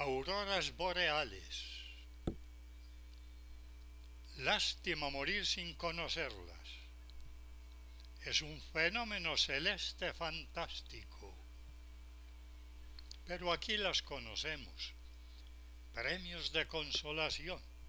Auroras boreales. Lástima morir sin conocerlas. Es un fenómeno celeste fantástico. Pero aquí las conocemos. Premios de consolación.